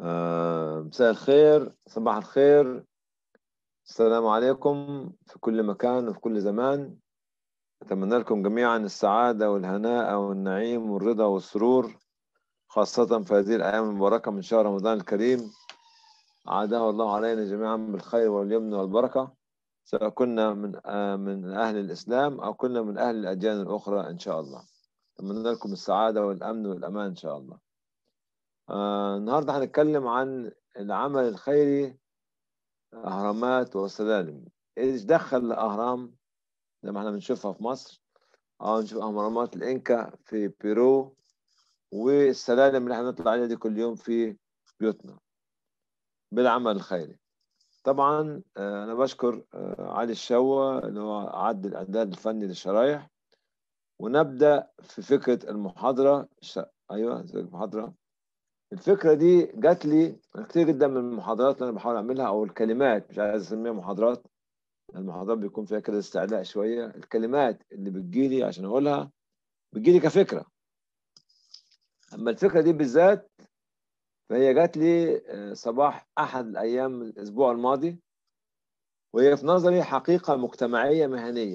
آه، مساء الخير صباح الخير السلام عليكم في كل مكان وفي كل زمان أتمنى لكم جميعا السعادة والهناء والنعيم والرضا والسرور خاصة في هذه الأيام المباركة من شهر رمضان الكريم عاده الله علينا جميعا بالخير واليمن والبركة سواء كنا من آه، من أهل الإسلام أو كنا من أهل الأديان الأخرى إن شاء الله أتمنى لكم السعادة والأمن والأمان إن شاء الله آه النهارده هنتكلم عن العمل الخيري اهرامات وسلالم ايش دخل الاهرام زي ما احنا بنشوفها في مصر اه نشوف اهرامات الانكا في بيرو والسلالم اللي احنا بنطلع عليها دي كل يوم في بيوتنا بالعمل الخيري طبعا آه، انا بشكر آه، علي الشوا اللي هو عد الاعداد الفني للشرايح ونبدا في فكره المحاضره ايوه المحاضره الفكره دي جات لي كتير جدا من المحاضرات اللي انا بحاول اعملها او الكلمات مش عايز اسميها محاضرات المحاضرات بيكون فيها كده استعلاء شويه الكلمات اللي بتجيلي عشان اقولها بتجيلي كفكره اما الفكره دي بالذات فهي جات لي آه، صباح احد الايام الاسبوع الماضي وهي في نظري حقيقه مجتمعيه مهنيه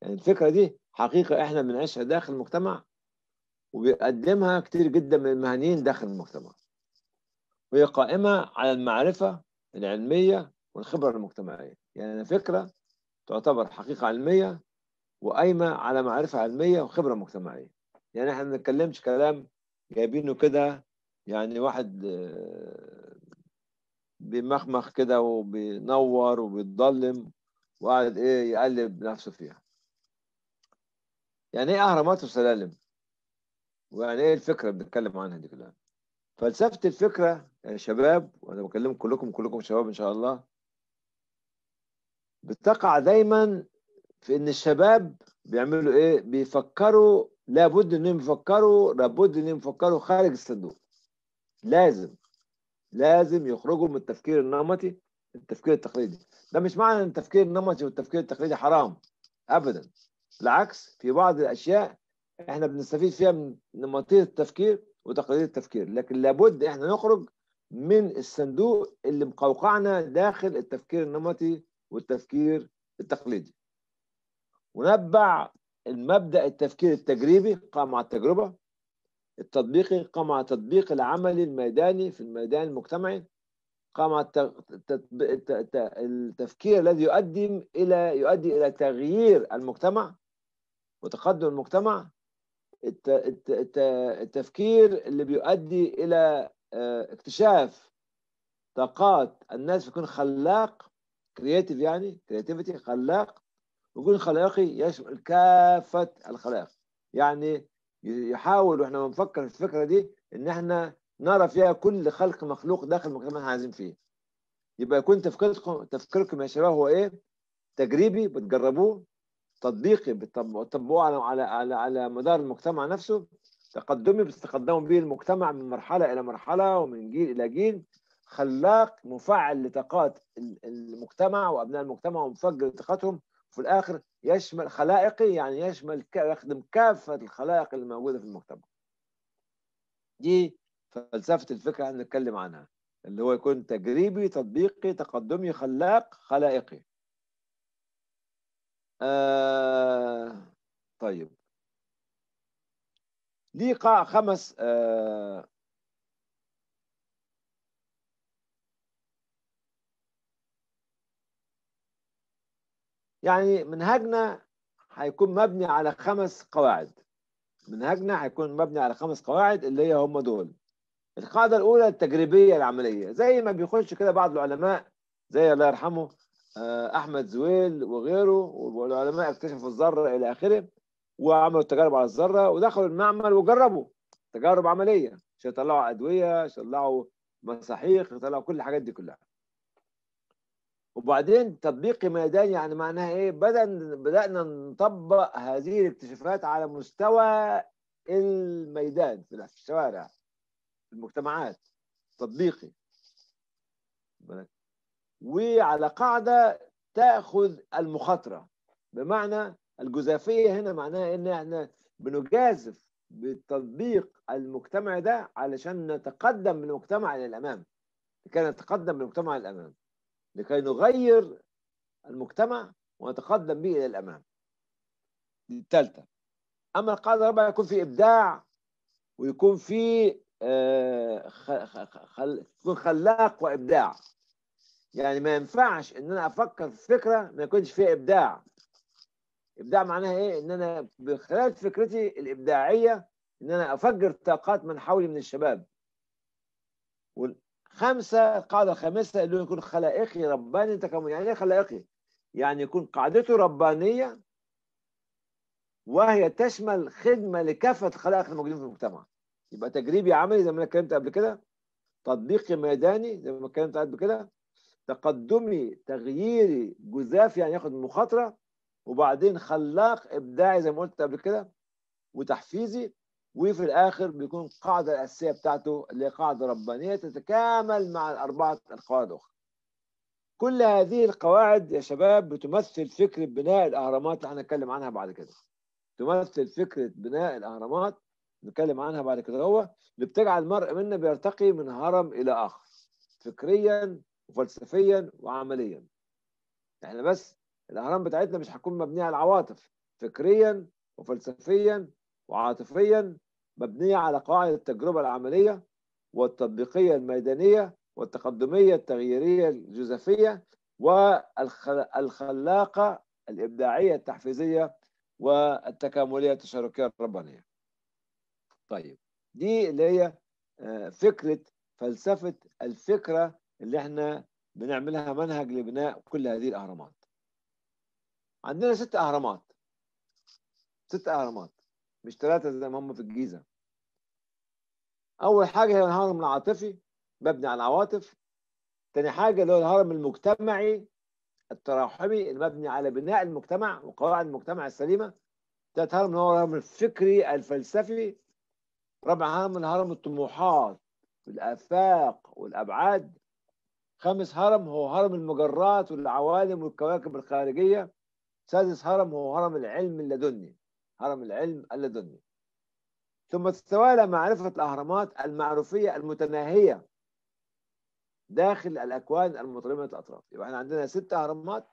يعني الفكره دي حقيقه احنا بنعيشها داخل المجتمع وبيقدمها كتير جدا من المهنيين داخل المجتمع وهي قائمة على المعرفة العلمية والخبرة المجتمعية يعني فكرة تعتبر حقيقة علمية وقايمة على معرفة علمية وخبرة مجتمعية يعني احنا ما بنتكلمش كلام جايبينه كده يعني واحد آه، بيمخمخ كده وبينور وبيتضلم وقاعد ايه يقلب نفسه فيها يعني ايه اهرامات وسلالم ويعني ايه الفكره بنتكلم عنها دي كلها فلسفه الفكره يا شباب وانا بكلمكم كلكم كلكم شباب ان شاء الله بتقع دايما في ان الشباب بيعملوا ايه بيفكروا لابد انهم يفكروا لابد انهم يفكروا خارج الصندوق لازم لازم يخرجوا من التفكير النمطي التفكير التقليدي ده مش معنى ان التفكير النمطي والتفكير التقليدي حرام ابدا بالعكس في بعض الاشياء احنا بنستفيد فيها من نمطيه التفكير وتقليديه التفكير لكن لابد احنا نخرج من الصندوق اللي مقوقعنا داخل التفكير النمطي والتفكير التقليدي ونبع المبدا التفكير التجريبي قام على التجربه التطبيقي قام على التطبيق العملي الميداني في الميدان المجتمعي قام على التفكير الذي يؤدي الى يؤدي الى تغيير المجتمع وتقدم المجتمع التفكير اللي بيؤدي الى آه، اكتشاف طاقات الناس يكون خلاق كرياتيف يعني كرياتيفيتي خلاق ويكون خلاقي يشمل كافه الخلاق يعني يحاول واحنا بنفكر في الفكره دي ان احنا نرى فيها كل خلق مخلوق داخل المكان اللي احنا عايزين فيه يبقى يكون تفكيركم تفكيركم يا شباب هو ايه؟ تجريبي بتجربوه تطبيقي بطبقوه على على على على مدار المجتمع نفسه تقدمي بتتقدم به المجتمع من مرحله الى مرحله ومن جيل الى جيل خلاق مفعل لطاقات المجتمع وابناء المجتمع ومفجر طاقتهم في الاخر يشمل خلائقي يعني يشمل يخدم كافه الخلائق اللي موجوده في المجتمع. دي فلسفه الفكره هنتكلم عنها اللي هو يكون تجريبي تطبيقي تقدمي خلاق خلائقي. آه، طيب لي قاع خمس آه، يعني منهجنا هيكون مبني على خمس قواعد منهجنا هيكون مبني على خمس قواعد اللي هي هم دول القاعدة الأولى التجريبية العملية زي ما بيخش كده بعض العلماء زي الله يرحمه آه، احمد زويل وغيره والعلماء اكتشفوا الذره الى اخره وعملوا تجارب على الذره ودخلوا المعمل وجربوا تجارب عمليه عشان يطلعوا ادويه عشان يطلعوا مساحيق يطلعوا كل الحاجات دي كلها وبعدين تطبيق ميداني يعني معناها ايه بدأنا بدأنا نطبق هذه الاكتشافات على مستوى الميدان في الشوارع في المجتمعات تطبيقي وعلى قاعدة تأخذ المخاطرة بمعنى الجزافية هنا معناها إن احنا بنجازف بتطبيق المجتمع ده علشان نتقدم بالمجتمع للأمام لكي نتقدم بالمجتمع للأمام لكي نغير المجتمع ونتقدم به إلى الأمام دي الثالثة أما القاعدة الرابعة يكون في إبداع ويكون في آه، خل... خلاق وإبداع يعني ما ينفعش ان انا افكر في فكره ما يكونش فيها ابداع ابداع معناها ايه ان انا بخلال فكرتي الابداعيه ان انا افجر طاقات من حولي من الشباب والخمسه القاعده الخامسه اللي هو يكون خلائقي رباني تكامل يعني ايه خلائقي يعني يكون قاعدته ربانيه وهي تشمل خدمه لكافه الخلائق الموجودين في المجتمع يبقى تجريبي عملي زي ما انا اتكلمت قبل كده تطبيقي ميداني زي ما اتكلمت قبل كده تقدمي تغييري جزاف يعني ياخد مخاطره وبعدين خلاق ابداعي زي ما قلت قبل كده وتحفيزي وفي الاخر بيكون القاعده الاساسيه بتاعته اللي هي قاعده ربانيه تتكامل مع الاربعه القواعد الاخرى. كل هذه القواعد يا شباب بتمثل فكره بناء الاهرامات اللي هنتكلم عنها بعد كده. تمثل فكره بناء الاهرامات نتكلم عنها بعد كده هو اللي بتجعل المرء منا بيرتقي من هرم الى اخر. فكريا وفلسفيا وعمليا احنا بس الاهرام بتاعتنا مش هتكون مبنيه على العواطف فكريا وفلسفيا وعاطفيا مبنيه على قواعد التجربه العمليه والتطبيقيه الميدانيه والتقدميه التغييريه الجوزفيه والخلاقه الابداعيه التحفيزيه والتكامليه التشاركيه الربانيه. طيب دي اللي هي آه، فكره فلسفه الفكره اللي احنا بنعملها منهج لبناء كل هذه الاهرامات عندنا ست اهرامات ست اهرامات مش ثلاثه زي ما هم في الجيزه اول حاجه هي الهرم العاطفي مبني على العواطف تاني حاجه اللي هو الهرم المجتمعي التراحمي المبني على بناء المجتمع وقواعد المجتمع السليمه تالت هرم هو الهرم الفكري الفلسفي رابع هرم الهرم الطموحات والافاق والابعاد خامس هرم هو هرم المجرات والعوالم والكواكب الخارجية سادس هرم هو هرم العلم اللدني هرم العلم اللدني ثم تتوالى معرفة الأهرامات المعروفية المتناهية داخل الأكوان المطرمة الأطراف يبقى احنا عندنا ست أهرامات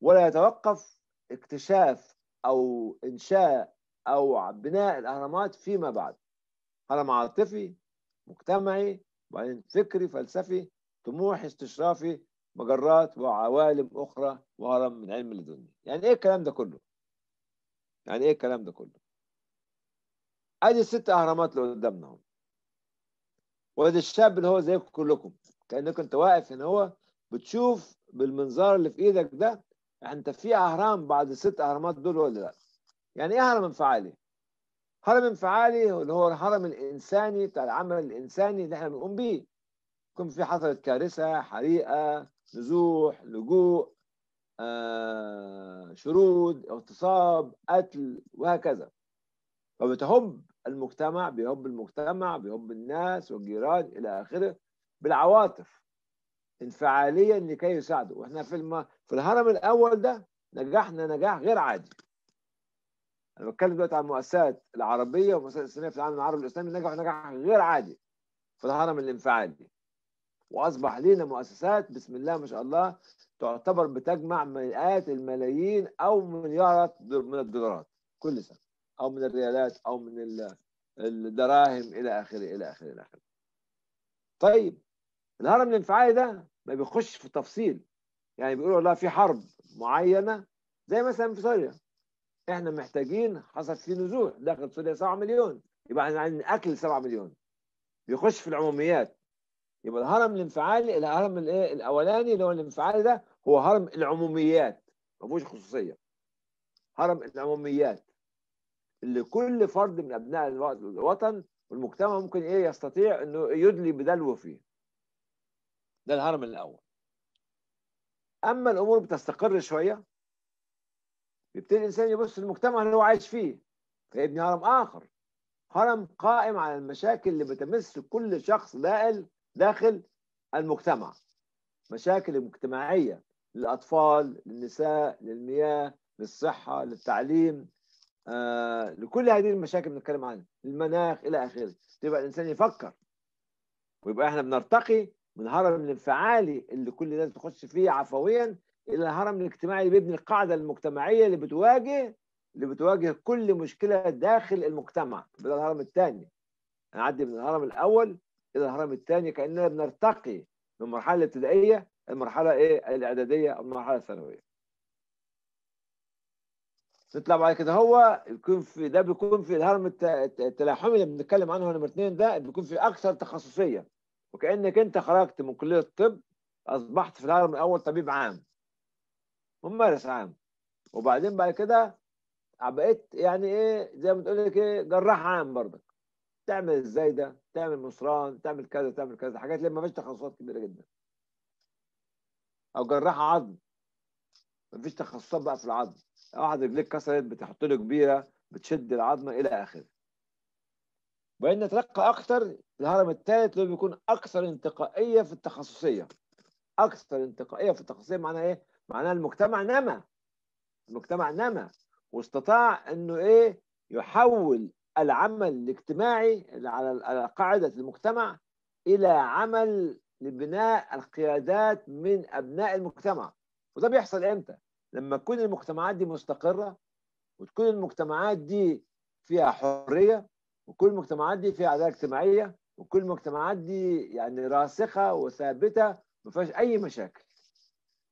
ولا يتوقف اكتشاف أو إنشاء أو بناء الأهرامات فيما بعد هرم عاطفي مجتمعي وبعدين فكري فلسفي طموح استشرافي مجرات وعوالم أخرى وهرم من علم لدني يعني إيه الكلام ده كله يعني إيه الكلام ده كله أدي الست أهرامات اللي قدامنا اهو وادي الشاب اللي هو زيكم كلكم كأنك أنت واقف هنا هو بتشوف بالمنظار اللي في إيدك ده أنت في أهرام بعد الست أهرامات دول ولا لأ يعني إيه هرم انفعالي؟ هرم انفعالي اللي هو الهرم الإنساني بتاع العمل الإنساني اللي إحنا بنقوم بيه تكون في حصلت كارثة حريقة نزوح لجوء آه، شرود اغتصاب قتل وهكذا فبتهب المجتمع بيهب المجتمع بيهب الناس والجيران إلى آخره بالعواطف انفعاليا لكي يساعدوا واحنا في الم... في الهرم الاول ده نجحنا نجاح غير عادي انا بتكلم دلوقتي عن المؤسسات العربيه والمؤسسات الاسلاميه في العالم العربي الاسلامي نجحوا نجاح غير عادي في الهرم الانفعالي واصبح لينا مؤسسات بسم الله ما شاء الله تعتبر بتجمع مئات الملايين او مليارات من الدولارات كل سنه او من الريالات او من الدراهم الى اخره الى اخره الى اخره. طيب الهرم الانفعالي ده ما بيخش في تفصيل يعني بيقولوا والله في حرب معينه زي مثلا في سوريا احنا محتاجين حصل في نزوح داخل سوريا 7 مليون يبقى احنا عايزين اكل 7 مليون بيخش في العموميات يبقى الهرم الانفعالي الهرم الايه الاولاني اللي هو الانفعالي ده هو هرم العموميات ما فيهوش خصوصيه هرم العموميات اللي كل فرد من ابناء الوطن والمجتمع ممكن ايه يستطيع انه يدلي بدلوه فيه ده الهرم الاول اما الامور بتستقر شويه يبتدي الانسان يبص للمجتمع اللي هو عايش فيه فيبني هرم اخر هرم قائم على المشاكل اللي بتمس كل شخص دائل داخل المجتمع مشاكل مجتمعية للأطفال للنساء للمياه للصحة للتعليم آه، لكل هذه المشاكل بنتكلم عنها المناخ إلى آخره تبقى طيب الإنسان يفكر ويبقى احنا بنرتقي من الهرم الانفعالي اللي كل الناس بتخش فيه عفويا الى الهرم الاجتماعي اللي بيبني القاعده المجتمعيه اللي بتواجه اللي بتواجه كل مشكله داخل المجتمع بدل الهرم الثاني نعدي من الهرم الاول الى الهرم الثاني كاننا بنرتقي من المرحله الابتدائيه المرحله ايه الاعداديه او المرحله الثانويه نطلع بعد كده هو يكون في ده بيكون في الهرم التلاحمي اللي بنتكلم عنه نمره اثنين ده بيكون في اكثر تخصصيه وكانك انت خرجت من كليه الطب اصبحت في الهرم الاول طبيب عام ممارس عام وبعدين بعد كده بقيت يعني ايه زي ما تقول لك ايه جراح عام برضك تعمل ازاي ده تعمل نصران تعمل كذا تعمل كذا حاجات لما فيش تخصصات كبيره جدا او جراح عظم ما فيش تخصصات بقى في العظم واحد رجليك كسرت بتحط له كبيره بتشد العظمه الى اخره وان تلقى اكثر الهرم الثالث اللي بيكون اكثر انتقائيه في التخصصيه اكثر انتقائيه في التخصصيه معناها ايه معناها المجتمع نما المجتمع نما واستطاع انه ايه يحول العمل الاجتماعي على قاعدة المجتمع إلى عمل لبناء القيادات من أبناء المجتمع وده بيحصل إمتى؟ لما تكون المجتمعات دي مستقرة وتكون المجتمعات دي فيها حرية وكل المجتمعات دي فيها عدالة اجتماعية وكل المجتمعات دي يعني راسخة وثابتة ما فيهاش أي مشاكل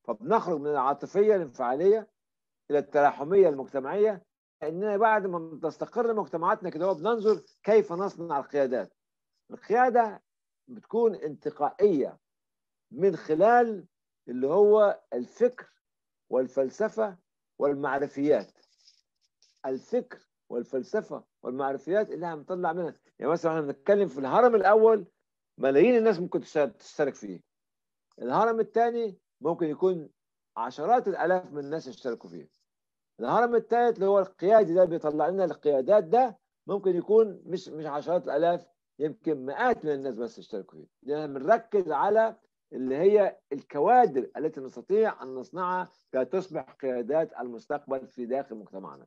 فبنخرج من العاطفية الانفعالية إلى التراحمية المجتمعية اننا بعد ما تستقر مجتمعاتنا كده بننظر كيف نصنع القيادات القياده بتكون انتقائيه من خلال اللي هو الفكر والفلسفه والمعرفيات الفكر والفلسفه والمعرفيات اللي هنطلع منها يعني مثلا احنا بنتكلم في الهرم الاول ملايين الناس ممكن تشترك فيه الهرم الثاني ممكن يكون عشرات الالاف من الناس يشتركوا فيه الهرم الثالث اللي هو القيادي ده بيطلع لنا القيادات ده ممكن يكون مش مش عشرات الالاف يمكن مئات من الناس بس يشتركوا فيه لان بنركز على اللي هي الكوادر التي نستطيع ان نصنعها كي تصبح قيادات المستقبل في داخل مجتمعنا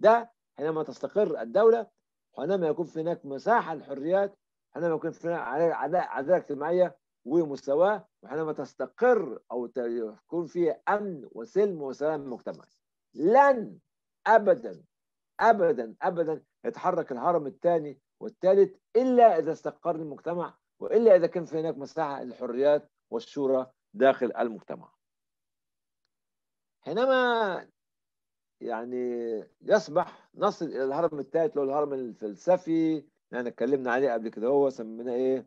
ده حينما تستقر الدوله وحينما يكون في هناك مساحه للحريات حينما يكون في هناك عداله اجتماعيه ومستواه وحينما تستقر او يكون فيها امن وسلم وسلام مجتمعي لن ابدا ابدا ابدا يتحرك الهرم الثاني والثالث الا اذا استقر المجتمع والا اذا كان في هناك مساحه للحريات والشورى داخل المجتمع. حينما يعني يصبح نصل الى الهرم الثالث اللي هو الهرم الفلسفي يعني اتكلمنا عليه قبل كده هو سميناه ايه؟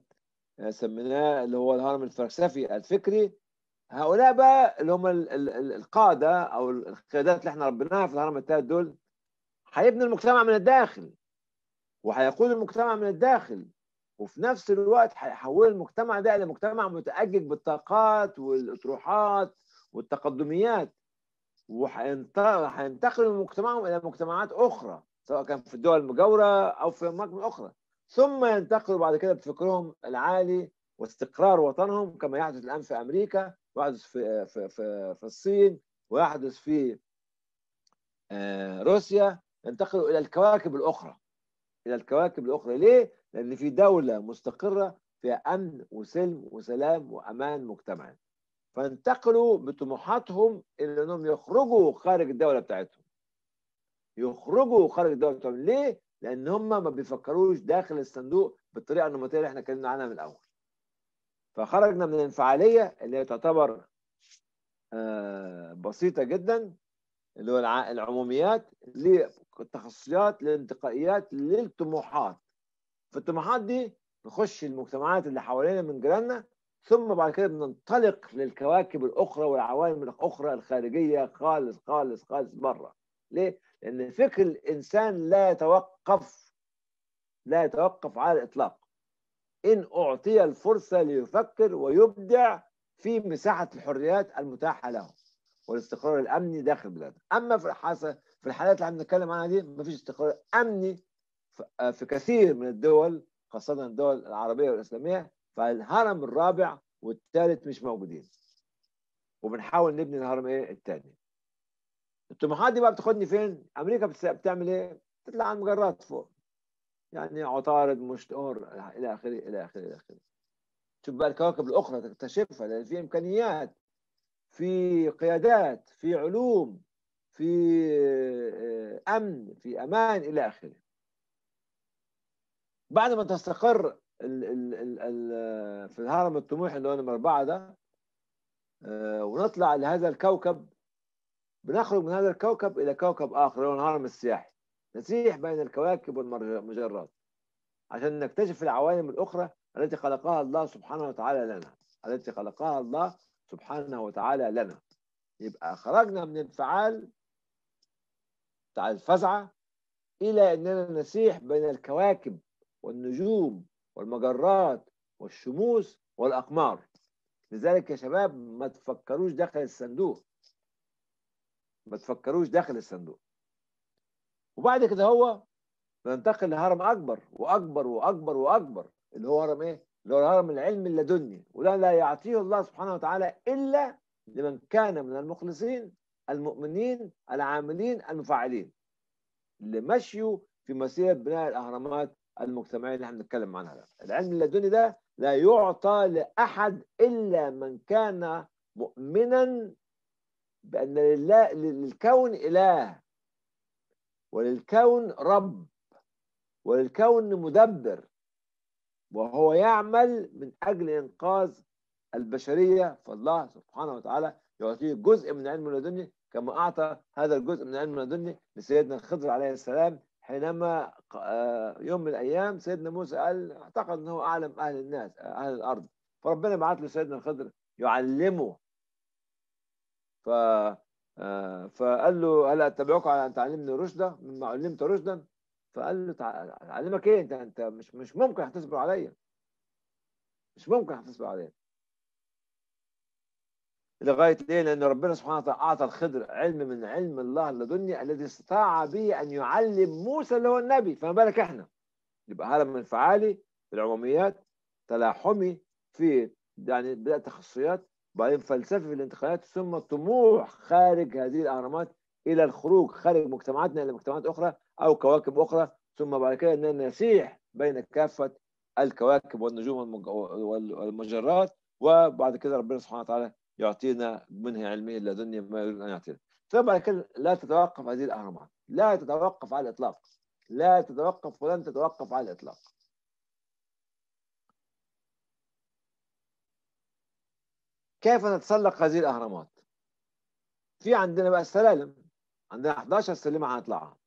آه، سميناه اللي هو الهرم الفلسفي الفكري هؤلاء بقى اللي هم القاده او القيادات اللي احنا ربيناها في الهرم الثالث دول هيبنوا المجتمع من الداخل وهيقود المجتمع من الداخل وفي نفس الوقت هيحول المجتمع ده لمجتمع متأجج بالطاقات والأطروحات والتقدميات وهينتقل من مجتمعهم إلى مجتمعات أخرى سواء كان في الدول المجاورة أو في أماكن أخرى ثم ينتقلوا بعد كده بفكرهم العالي واستقرار وطنهم كما يحدث الآن في أمريكا ويحدث في في في, في الصين ويحدث في آه، روسيا ينتقلوا الى الكواكب الاخرى الى الكواكب الاخرى ليه؟ لان في دوله مستقره فيها امن وسلم وسلام وامان مجتمعي فانتقلوا بطموحاتهم الى انهم يخرجوا خارج الدوله بتاعتهم يخرجوا خارج الدوله بتاعتهم ليه؟ لان هم ما بيفكروش داخل الصندوق بالطريقه النمطيه اللي احنا اتكلمنا عنها من الاول فخرجنا من الانفعاليه اللي هي تعتبر آه، بسيطه جدا اللي هو العموميات للتخصصيات للانتقائيات للطموحات في الطموحات دي نخش المجتمعات اللي حوالينا من جيراننا ثم بعد كده بننطلق للكواكب الاخرى والعوالم الاخرى الخارجيه خالص خالص خالص بره ليه؟ لان فكر الانسان لا يتوقف لا يتوقف على الاطلاق إن أعطي الفرصة ليفكر ويبدع في مساحة الحريات المتاحة له والاستقرار الأمني داخل بلاده أما في الحالة في الحالات اللي احنا بنتكلم عنها دي مفيش استقرار أمني في كثير من الدول خاصة الدول العربية والإسلامية فالهرم الرابع والثالث مش موجودين وبنحاول نبني الهرم ايه الثاني الطموحات دي بقى بتاخدني فين امريكا بتعمل ايه تطلع على المجرات فوق يعني عطارد مشتور الى اخره الى اخره الى اخره شوف بقى الكواكب الاخرى تكتشفها لان في امكانيات في قيادات في علوم في آه، امن في امان الى اخره بعد ما تستقر الـ الـ الـ الـ آه، في الهرم الطموح اللي هو نمر أربعة ده آه، ونطلع لهذا الكوكب بنخرج من هذا الكوكب إلى كوكب آخر اللي هو الهرم السياحي نسيح بين الكواكب والمجرات عشان نكتشف العوالم الأخرى التي خلقها الله سبحانه وتعالى لنا التي خلقها الله سبحانه وتعالى لنا يبقى خرجنا من الفعال بتاع الفزعة إلى أننا نسيح بين الكواكب والنجوم والمجرات والشموس والأقمار لذلك يا شباب ما تفكروش داخل الصندوق ما تفكروش داخل الصندوق وبعد كده هو ننتقل لهرم اكبر واكبر واكبر واكبر اللي هو هرم ايه؟ اللي هو هرم العلم اللدني وده لا يعطيه الله سبحانه وتعالى الا لمن كان من المخلصين المؤمنين العاملين المفعلين اللي مشيوا في مسيره بناء الاهرامات المجتمعيه اللي احنا بنتكلم عنها ده. العلم اللدني ده لا يعطى لاحد الا من كان مؤمنا بان لله للكون اله وللكون رب وللكون مدبر وهو يعمل من أجل إنقاذ البشرية فالله سبحانه وتعالى يعطيه جزء من علم لدني كما أعطى هذا الجزء من علم لدني لسيدنا الخضر عليه السلام حينما آه، يوم من الأيام سيدنا موسى قال اعتقد أنه أعلم أهل الناس آه، أهل الأرض فربنا بعت له سيدنا الخضر يعلمه ف آه، فقال له هل اتبعك على ان تعلمني رشدا مما علمت رشدا فقال له اعلمك ايه انت انت مش مش ممكن هتصبر عليا مش ممكن هتصبر عليا لغايه ليه؟ لان ربنا سبحانه وتعالى اعطى الخضر علم من علم الله اللدني الذي استطاع به ان يعلم موسى اللي هو النبي فما بالك احنا يبقى هذا من انفعالي في العموميات تلاحمي في يعني بدات تخصصيات بعدين فلسفه الانتقالات ثم طموح خارج هذه الاهرامات الى الخروج خارج مجتمعاتنا الى مجتمعات اخرى او كواكب اخرى ثم بعد كده اننا نسيح بين كافه الكواكب والنجوم والمجرات وبعد كده ربنا سبحانه وتعالى يعطينا منه علمه لدنيا ما يريد ان يعطينا ثم بعد كده لا تتوقف هذه الاهرامات لا تتوقف على الاطلاق لا تتوقف ولن تتوقف على الاطلاق كيف نتسلق هذه الاهرامات في عندنا بقى السلالم عندنا 11 سلمه هنطلعها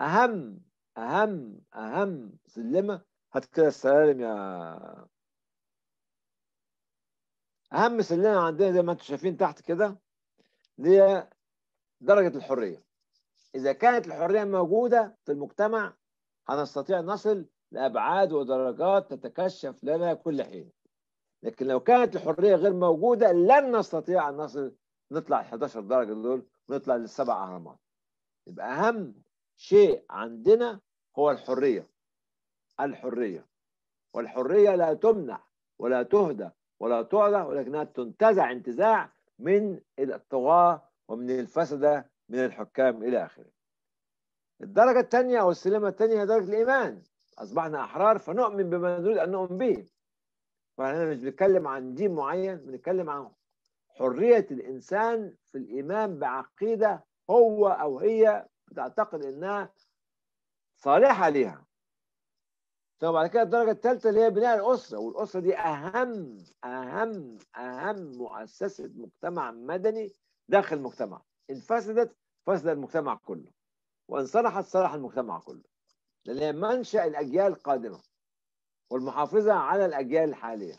اهم اهم اهم سلمه هات كده السلالم يا اهم سلمه عندنا زي ما انتم شايفين تحت كده اللي هي درجه الحريه اذا كانت الحريه موجوده في المجتمع هنستطيع نصل لابعاد ودرجات تتكشف لنا كل حين لكن لو كانت الحريه غير موجوده لن نستطيع ان نصل نطلع 11 درجه دول ونطلع للسبع اهرامات يبقى اهم شيء عندنا هو الحريه الحريه والحريه لا تمنع ولا تهدى ولا تعدى ولكنها تنتزع انتزاع من الطغاه ومن الفسده من الحكام الى اخره الدرجه الثانيه او السلمه الثانيه هي درجه الايمان اصبحنا احرار فنؤمن بما نريد ان نؤمن به فاحنا مش بنتكلم عن دين معين بنتكلم عن حرية الإنسان في الإيمان بعقيدة هو أو هي بتعتقد إنها صالحة ليها طب بعد كده الدرجة الثالثة اللي هي بناء الأسرة والأسرة دي أهم أهم أهم مؤسسة مجتمع مدني داخل المجتمع إن فسدت فسد المجتمع كله وإن صلحت صلح المجتمع كله لأن هي منشأ الأجيال القادمة والمحافظة على الأجيال الحالية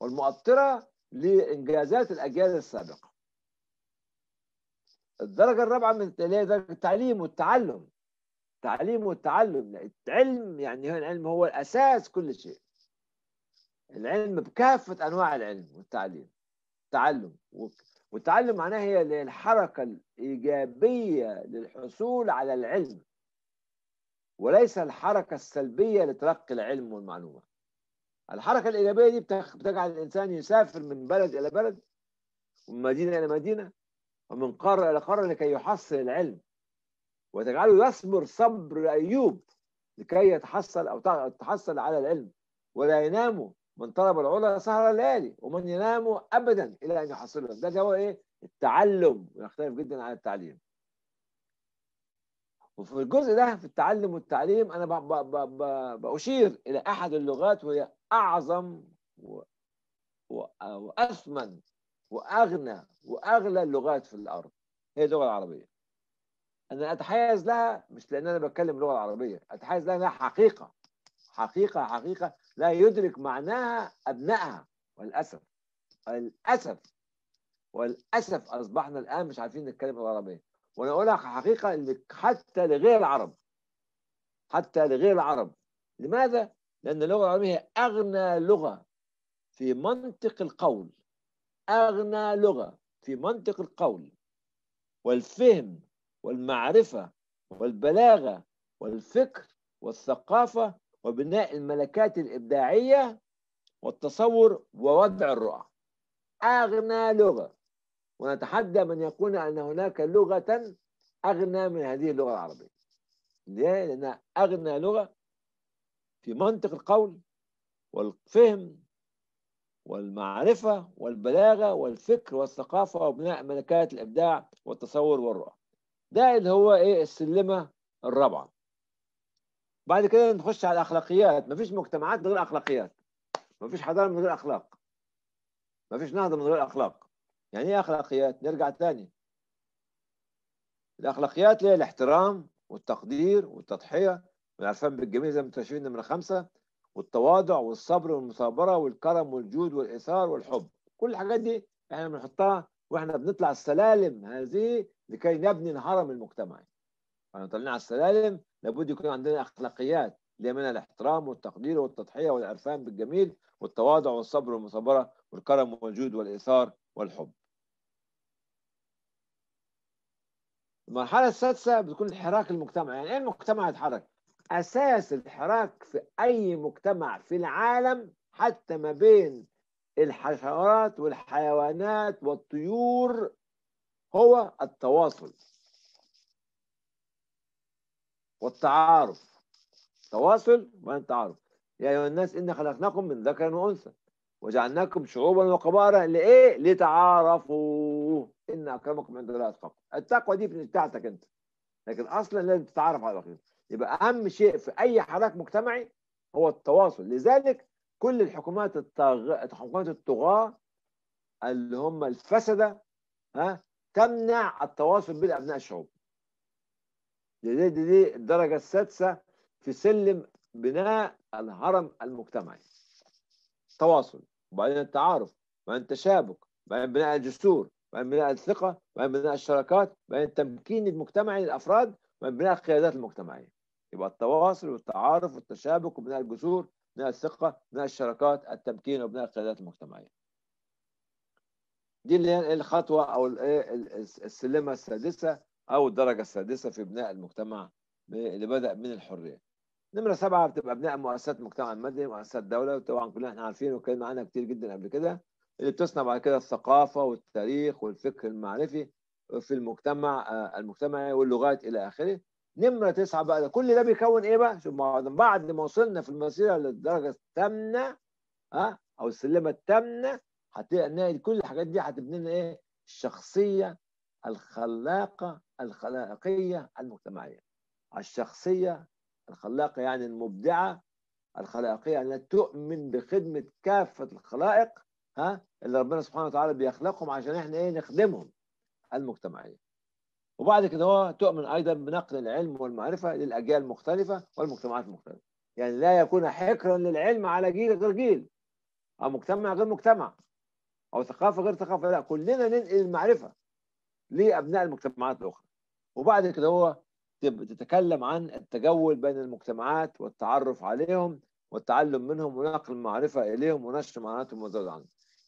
والمؤطرة لإنجازات الأجيال السابقة الدرجة الرابعة من درجة التعليم والتعلم التعليم والتعلم العلم يعني هو العلم هو الأساس كل شيء العلم بكافة أنواع العلم والتعليم التعلم والتعلم معناه هي الحركة الإيجابية للحصول على العلم وليس الحركة السلبية لتلقي العلم والمعلومة الحركة الإيجابية دي بتجعل الإنسان يسافر من بلد إلى بلد ومن مدينة إلى مدينة ومن قارة إلى قارة لكي يحصل العلم وتجعله يصبر صبر أيوب لكي يتحصل أو تحصل على العلم ولا ينام من طلب العلا سهر الليالي ومن ينام أبدا إلى أن يحصله ده هو إيه التعلم يختلف جدا عن التعليم وفي الجزء ده في التعلم والتعليم انا باشير الى احد اللغات وهي اعظم واثمن واغنى واغلى اللغات في الارض هي اللغه العربيه انا اتحيز لها مش لان انا بتكلم اللغه العربيه اتحيز لها انها حقيقه حقيقه حقيقه لا يدرك معناها ابنائها وللاسف للاسف وللاسف اصبحنا الان مش عارفين نتكلم العربيه وانا اقولها حقيقه ان حتى لغير العرب حتى لغير العرب لماذا؟ لان اللغه العربيه هي اغنى لغه في منطق القول اغنى لغه في منطق القول والفهم والمعرفه والبلاغه والفكر والثقافه وبناء الملكات الابداعيه والتصور ووضع الرؤى اغنى لغه ونتحدى من يقول أن هناك لغة أغنى من هذه اللغة العربية ليه؟ لأنها أغنى لغة في منطق القول والفهم والمعرفة والبلاغة والفكر والثقافة وبناء ملكات الإبداع والتصور والرؤى ده اللي هو إيه السلمة الرابعة بعد كده نخش على الأخلاقيات مفيش مجتمعات من غير أخلاقيات مفيش حضارة من غير أخلاق مفيش نهضة من غير أخلاق يعني ايه اخلاقيات نرجع تاني الاخلاقيات اللي هي الاحترام والتقدير والتضحيه والعرفان بالجميل زي ما انتم شايفين نمره خمسه والتواضع والصبر والمثابره والكرم والجود والايثار والحب كل الحاجات دي احنا بنحطها واحنا بنطلع السلالم هذه لكي نبني الهرم المجتمعي احنا طالعين على السلالم لابد يكون عندنا اخلاقيات اللي منها الاحترام والتقدير والتضحيه والعرفان بالجميل والتواضع والصبر والمثابره والكرم والجود والايثار والحب المرحلة السادسة بتكون الحراك المجتمع يعني ايه المجتمع يتحرك اساس الحراك في اي مجتمع في العالم حتى ما بين الحشرات والحيوانات والطيور هو التواصل والتعارف تواصل تعارف يا ايها الناس انا خلقناكم من ذكر وانثى وجعلناكم شعوبا وقبائل لايه لتعارفوا ان اكرمكم عند الله اتقاكم التقوى دي بتاعتك انت لكن اصلا لازم تتعرف على الاخرين يبقى اهم شيء في اي حراك مجتمعي هو التواصل لذلك كل الحكومات الطاغ... حكومات الطغاه اللي هم الفسده ها تمنع التواصل بين ابناء الشعوب دي, دي, دي الدرجه السادسه في سلم بناء الهرم المجتمعي تواصل وبعدين التعارف وبعدين التشابك وبعدين بناء الجسور وعن بناء الثقة وعن بناء الشراكات وعن التمكين المجتمعي للأفراد وعن بناء القيادات المجتمعية يبقى التواصل والتعارف والتشابك وبناء الجسور بناء الثقة بناء الشراكات التمكين وبناء القيادات المجتمعية دي اللي هي الخطوة أو إيه السلمة السادسة أو الدرجة السادسة في بناء المجتمع اللي بدأ من الحرية نمرة سبعة بتبقى بناء مؤسسات المجتمع المدني مؤسسات دولة وطبعا كلنا احنا عارفين وكلمة عنها كتير جدا قبل كده اللي بتصنع بعد كده الثقافه والتاريخ والفكر المعرفي في المجتمع آه، المجتمعي واللغات الى اخره نمره تسعه بقى ده كل ده بيكون ايه بقى؟ شوف بعد ما وصلنا في المسيره للدرجه الثامنه ها آه، او السلمه الثامنه هتلاقي كل الحاجات دي هتبني لنا ايه؟ الشخصيه الخلاقه الخلاقيه المجتمعيه. الشخصيه الخلاقه يعني المبدعه الخلاقيه انها يعني تؤمن بخدمه كافه الخلائق ها اللي ربنا سبحانه وتعالى بيخلقهم عشان احنا ايه نخدمهم المجتمعيه وبعد كده هو تؤمن ايضا بنقل العلم والمعرفه للاجيال المختلفه والمجتمعات المختلفه يعني لا يكون حكرا للعلم على جيل غير جيل او مجتمع غير مجتمع او ثقافه غير ثقافه لا كلنا ننقل المعرفه لابناء المجتمعات الاخرى وبعد كده هو تتكلم عن التجول بين المجتمعات والتعرف عليهم والتعلم منهم ونقل المعرفه اليهم ونشر معاناتهم وزود عنهم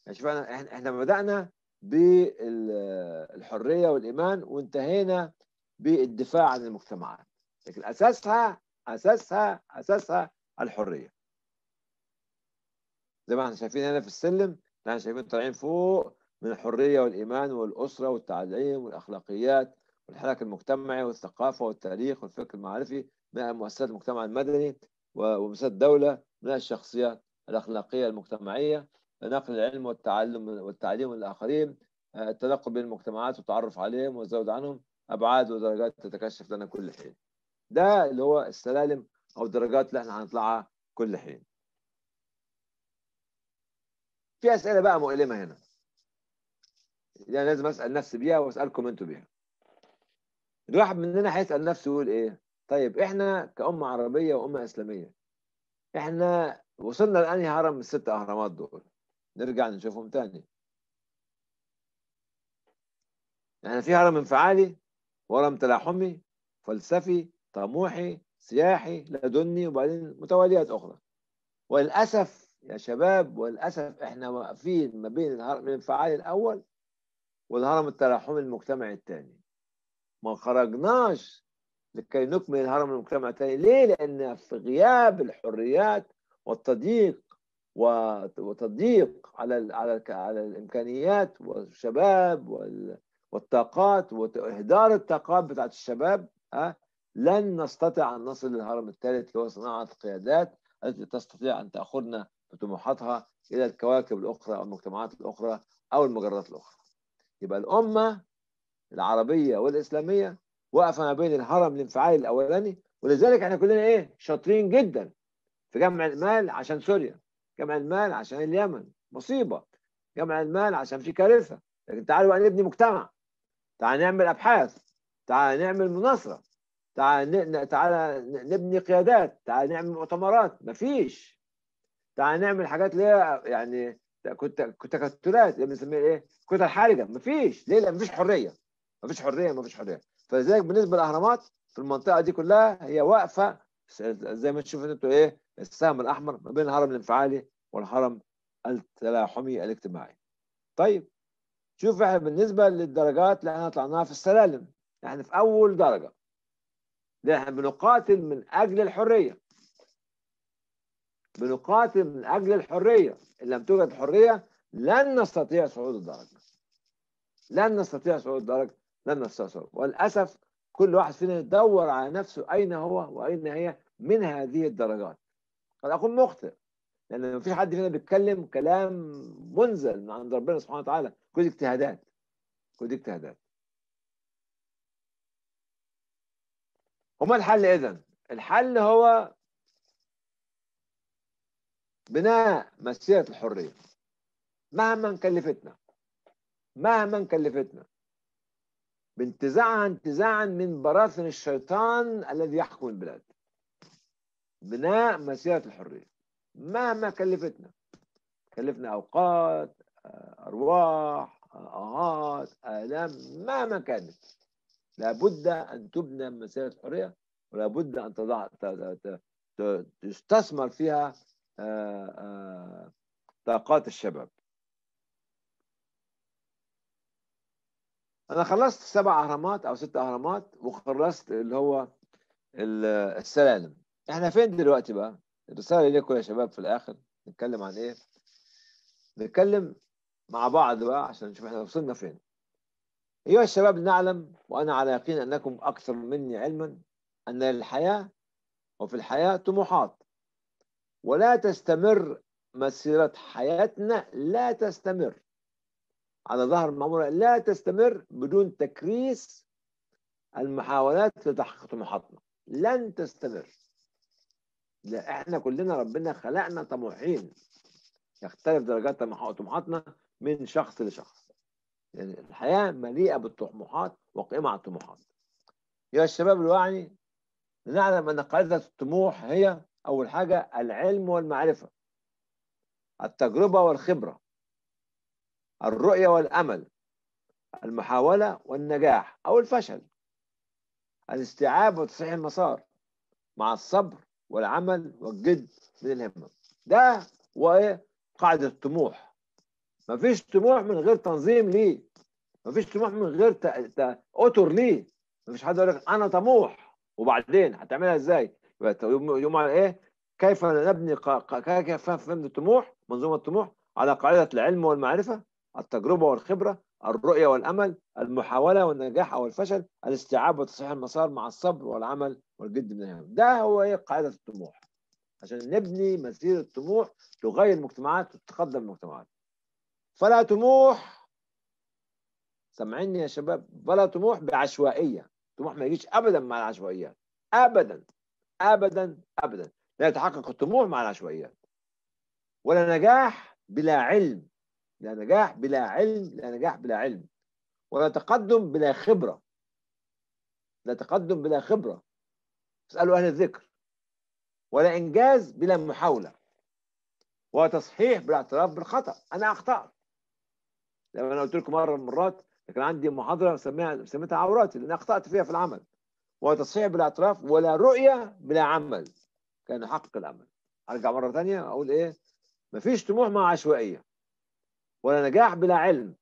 يعني شوف احنا احنا بدانا بالحريه والايمان وانتهينا بالدفاع عن المجتمعات لكن اساسها اساسها اساسها الحريه زي ما احنا شايفين هنا في السلم احنا شايفين طالعين فوق من الحريه والايمان والاسره والتعليم والاخلاقيات والحراك المجتمعي والثقافه والتاريخ والفكر المعرفي من مؤسسات المجتمع المدني ومؤسسات الدوله من الشخصيات الاخلاقيه المجتمعيه نقل العلم والتعلم والتعليم للآخرين التنقل آه، بين المجتمعات والتعرف عليهم والزود عنهم أبعاد ودرجات تتكشف لنا كل حين ده اللي هو السلالم أو الدرجات اللي احنا هنطلعها كل حين في أسئلة بقى مؤلمة هنا يعني لازم أسأل نفسي بيها وأسألكم أنتوا بيها الواحد مننا هيسأل نفسه يقول إيه طيب إحنا كأمة عربية وأمة إسلامية إحنا وصلنا لأنهي هرم من الست أهرامات دول نرجع نشوفهم تاني يعني في هرم انفعالي وهرم تلاحمي فلسفي طموحي سياحي لدني وبعدين متواليات أخرى وللأسف يا شباب وللأسف إحنا واقفين ما بين الهرم الانفعالي الأول والهرم التلاحمي المجتمعي الثاني ما خرجناش لكي نكمل الهرم المجتمعي الثاني ليه؟ لأن في غياب الحريات والتضييق وتضييق على على على الامكانيات والشباب والطاقات واهدار الطاقات بتاعت الشباب لن نستطيع ان نصل للهرم الثالث اللي هو صناعه القيادات التي تستطيع ان تاخذنا بطموحاتها الى الكواكب الاخرى او المجتمعات الاخرى او المجرات الاخرى. يبقى الامه العربيه والاسلاميه واقفه ما بين الهرم الانفعالي الاولاني ولذلك احنا كلنا ايه؟ شاطرين جدا في جمع المال عشان سوريا. جمع المال عشان اليمن مصيبه جمع المال عشان في كارثه لكن تعالوا بقى نبني مجتمع تعال نعمل ابحاث تعال نعمل مناصره تعال ن... تعال نبني قيادات تعال نعمل مؤتمرات مفيش تعال نعمل حاجات ليه يعني كنت كنت تكتلات اللي بنسميها ايه كتل حرجه مفيش ليه لان مفيش حريه مفيش حريه مفيش حريه فلذلك بالنسبه للاهرامات في المنطقه دي كلها هي واقفه زي ما تشوفوا انتوا ايه السهم الاحمر ما بين الهرم الانفعالي والهرم التلاحمي الاجتماعي. طيب شوف احنا بالنسبه للدرجات اللي احنا طلعناها في السلالم احنا في اول درجه. ده احنا بنقاتل من اجل الحريه. بنقاتل من اجل الحريه، ان لم توجد حريه لن نستطيع صعود الدرجه. لن نستطيع صعود الدرجه، لن نستطيع صعود، وللاسف كل واحد فينا يدور على نفسه أين هو وأين هي من هذه الدرجات قد أكون مخطئ لأن ما فيش حد فينا بيتكلم كلام منزل من عند ربنا سبحانه وتعالى كل اجتهادات كل اجتهادات وما الحل إذا الحل هو بناء مسيرة الحرية مهما كلفتنا مهما كلفتنا بانتزاعها انتزاعا من براثن الشيطان الذي يحكم البلاد بناء مسيرة الحرية مهما كلفتنا كلفنا أوقات أرواح آهات آلام مهما كانت لابد أن تبنى مسيرة الحرية ولابد أن تضع تستثمر فيها آه، آه، طاقات الشباب انا خلصت سبع اهرامات او ست اهرامات وخلصت اللي هو السلالم احنا فين دلوقتي بقى الرساله اليكم يا شباب في الاخر نتكلم عن ايه نتكلم مع بعض بقى عشان نشوف احنا وصلنا فين ايها الشباب نعلم وانا على يقين انكم اكثر مني علما ان الحياة وفي الحياه طموحات ولا تستمر مسيره حياتنا لا تستمر على ظهر المعمورة لا تستمر بدون تكريس المحاولات لتحقيق طموحاتنا لن تستمر لا احنا كلنا ربنا خلقنا طموحين يختلف درجات طموحاتنا من شخص لشخص يعني الحياة مليئة بالطموحات وقيمة على الطموحات يا الشباب الواعي نعلم أن قاعدة الطموح هي أول حاجة العلم والمعرفة التجربة والخبرة الرؤية والأمل المحاولة والنجاح أو الفشل الاستيعاب وتصحيح المسار مع الصبر والعمل والجد من الهمة ده وإيه قاعدة الطموح مفيش طموح من غير تنظيم ليه مفيش طموح من غير أطر ليه مفيش حد يقول لك أنا طموح وبعدين هتعملها إزاي يوم على إيه كيف نبني كيف نبني الطموح منظومة الطموح على قاعدة العلم والمعرفة التجربة والخبرة الرؤية والأمل المحاولة والنجاح أو الفشل الاستيعاب وتصحيح المسار مع الصبر والعمل والجد من الهم ده هو إيه قاعدة الطموح عشان نبني مسيرة طموح تغير المجتمعات وتتقدم المجتمعات فلا طموح سامعيني يا شباب فلا طموح بعشوائية الطموح ما يجيش أبدا مع العشوائيات أبدا أبدا أبدا لا يتحقق الطموح مع العشوائيات ولا نجاح بلا علم لا نجاح بلا علم لا نجاح بلا علم ولا تقدم بلا خبرة لا تقدم بلا خبرة اسألوا أهل الذكر ولا إنجاز بلا محاولة ولا تصحيح بلا اعتراف بالخطأ أنا أخطأت لما أنا قلت لكم مرة من المرات كان عندي محاضرة سميتها سميتها عوراتي لأن أخطأت فيها في العمل ولا تصحيح بلا اعتراف ولا رؤية بلا عمل كان حق الأمل أرجع مرة ثانية أقول إيه مفيش طموح مع عشوائية ولا نجاح بلا علم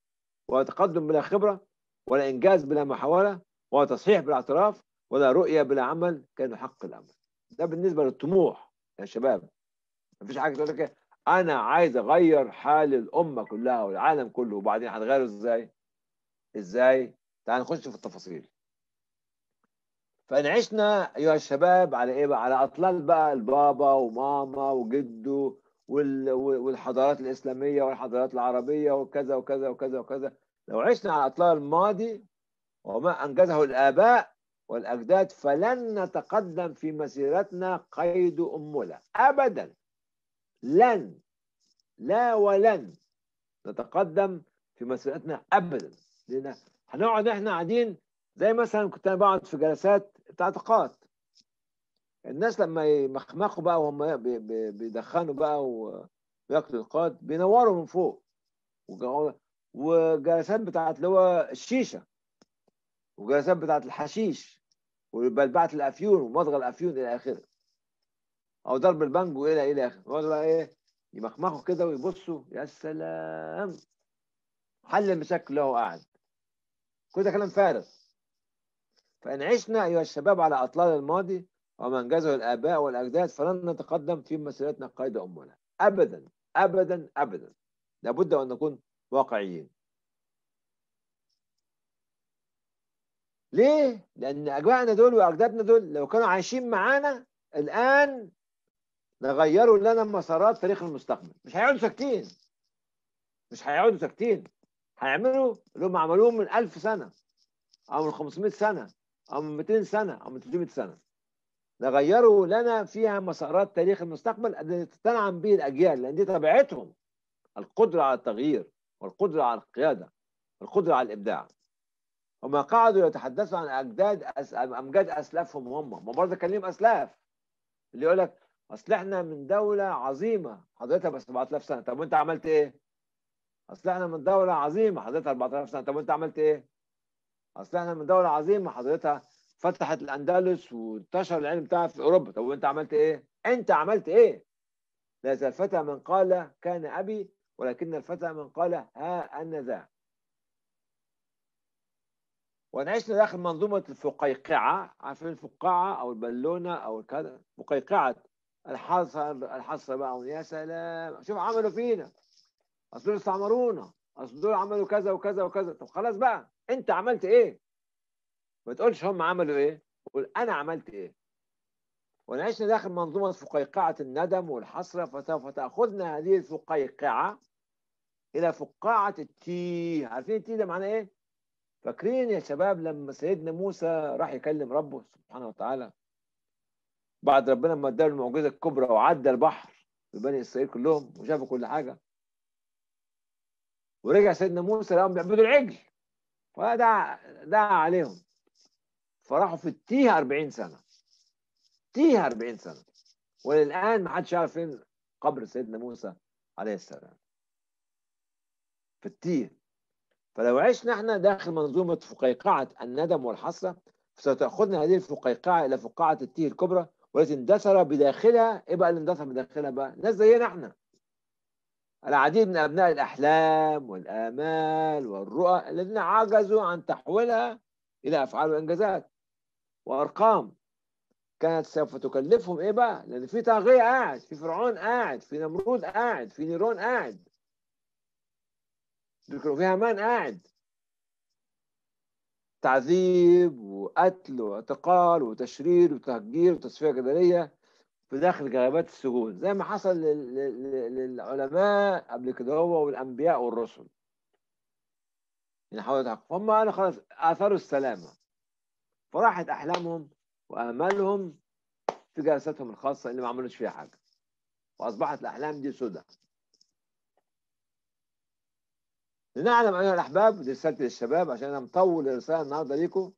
ولا تقدم بلا خبرة ولا إنجاز بلا محاولة ولا تصحيح بلا اعتراف ولا رؤية بلا عمل كان حق الامر ده بالنسبة للطموح يا شباب ما فيش حاجة تقول لك إيه؟ أنا عايز أغير حال الأمة كلها والعالم كله وبعدين هتغيره إزاي؟ إزاي؟ تعال نخش في التفاصيل فإن عشنا أيها الشباب على إيه بقى؟ على أطلال بقى البابا وماما وجده والحضارات الاسلاميه والحضارات العربيه وكذا وكذا وكذا وكذا لو عشنا على اطلال الماضي وما انجزه الاباء والاجداد فلن نتقدم في مسيرتنا قيد امله ابدا لن لا ولن نتقدم في مسيرتنا ابدا لان هنقعد احنا قاعدين زي مثلا كنت انا بقعد في جلسات تعتقاد الناس لما يمخمخوا بقى وهم بيدخنوا بقى وياكلوا القاد بينوروا من فوق وجلسات بتاعت اللي هو الشيشه وجلسات بتاعت الحشيش وبلبعه الافيون ومضغ الافيون الى اخره او ضرب البانجو الى الى اخره والله ايه يمخمخوا كده ويبصوا يا سلام حل المشاكل له قاعد كل ده كلام فارغ فان عشنا ايها الشباب على اطلال الماضي وما أنجزه الآباء والأجداد فلن نتقدم في مسيرتنا قيد أمنا أبدا أبدا أبدا لابد أن نكون واقعيين ليه؟ لأن أجواءنا دول وأجدادنا دول لو كانوا عايشين معانا الآن لغيروا لنا مسارات تاريخ المستقبل مش هيقعدوا ساكتين مش هيقعدوا ساكتين هيعملوا اللي هم عملوه من 1000 سنة أو من 500 سنة أو من 200 سنة أو من 300 سنة نغيره لنا فيها مسارات تاريخ المستقبل التي تنعم به الاجيال لان دي طبيعتهم القدره على التغيير والقدره على القياده والقدره على الابداع هما قعدوا يتحدثوا عن اجداد أس... امجاد اسلافهم هم ما برضه كان اسلاف اللي يقول لك اصل احنا من دوله عظيمه حضرتها بس 4000 سنه طب وانت عملت ايه؟ اصل احنا من دوله عظيمه حضرتها 4000 سنه طب وانت عملت ايه؟ اصل احنا من دوله عظيمه حضرتها فتحت الاندلس وانتشر العلم بتاعها في اوروبا طب وانت عملت ايه انت عملت ايه ليس الفتى من قال كان ابي ولكن الفتى من قال ها انا ذا ونعيشنا داخل منظومة الفقيقعة عارفين الفقاعة أو البالونة أو كذا فقيقعة الحصر الحصر بقى يا سلام شوف عملوا فينا أصل دول استعمرونا أصل دول عملوا كذا وكذا وكذا طب خلاص بقى أنت عملت إيه؟ ما تقولش هم عملوا ايه قول انا عملت ايه ونعيشنا داخل منظومة فقيقعة الندم والحسرة فسوف تأخذنا هذه الفقيقعة إلى فقاعة التيه عارفين التيه ده معناه إيه؟ فاكرين يا شباب لما سيدنا موسى راح يكلم ربه سبحانه وتعالى بعد ربنا ما اداله المعجزة الكبرى وعدى البحر لبني إسرائيل كلهم وشافوا كل حاجة ورجع سيدنا موسى لقاهم بيعبدوا العجل فدعا دعا عليهم فراحوا في التيه 40 سنه تيه 40 سنه وللان ما حدش يعرف فين قبر سيدنا موسى عليه السلام في التيه فلو عشنا احنا داخل منظومه فقيقعه الندم والحسره فستاخذنا هذه الفقيقعه الى فقاعه التيه الكبرى والتي اندثر بداخلها ايه بقى اللي اندثر بداخلها بقى؟ ناس زينا احنا العديد من ابناء الاحلام والامال والرؤى الذين عجزوا عن تحويلها الى افعال وانجازات وارقام كانت سوف تكلفهم ايه بقى؟ لان في طاغيه قاعد، في فرعون قاعد، في نمرود قاعد، في نيرون قاعد. في هامان قاعد. تعذيب وقتل واعتقال وتشرير وتهجير وتصفيه جدليه في داخل غابات السجون زي ما حصل للعلماء قبل كده هو والانبياء والرسل. يعني حاولوا هم قالوا خلاص اثروا السلامه. وراحت أحلامهم وآمالهم في جلساتهم الخاصة اللي ما عملوش فيها حاجة وأصبحت الأحلام دي سودة لنعلم أيها الأحباب رسالتي للشباب عشان أنا مطول الرسالة النهاردة ليكم